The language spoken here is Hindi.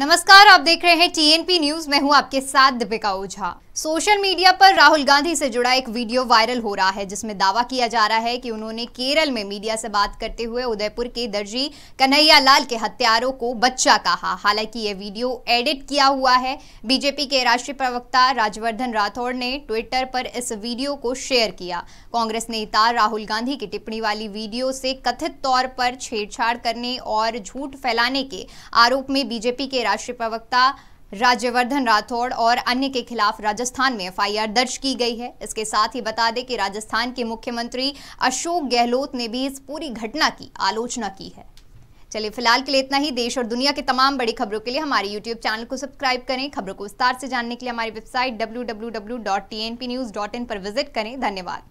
नमस्कार आप देख रहे हैं टीएनपी न्यूज मैं हूं आपके साथ दीपिका ओझा सोशल मीडिया पर राहुल गांधी से जुड़ा एक वीडियो वायरल हो रहा है जिसमें दावा किया जा रहा है कि उन्होंने केरल में मीडिया से बात करते हुए उदयपुर के दर्जी कन्हैया लाल के हत्यारों को बच्चा कहा हालांकि यह वीडियो एडिट किया हुआ है बीजेपी के राष्ट्रीय प्रवक्ता राजवर्धन राठौड़ ने ट्विटर पर इस वीडियो को शेयर किया कांग्रेस नेता राहुल गांधी की टिप्पणी वाली वीडियो से कथित तौर पर छेड़छाड़ करने और झूठ फैलाने के आरोप में बीजेपी के राष्ट्रीय प्रवक्ता राज्यवर्धन राठौड़ और अन्य के खिलाफ राजस्थान में एफआईआर दर्ज की गई है इसके साथ ही बता दें कि राजस्थान के मुख्यमंत्री अशोक गहलोत ने भी इस पूरी घटना की आलोचना की है चलिए फिलहाल के लिए इतना ही देश और दुनिया की तमाम बड़ी खबरों के लिए हमारे यूट्यूब चैनल को सब्सक्राइब करें खबरों को विस्तार से जानने के लिए हमारी वेबसाइट डब्ल्यू पर विजिट करें धन्यवाद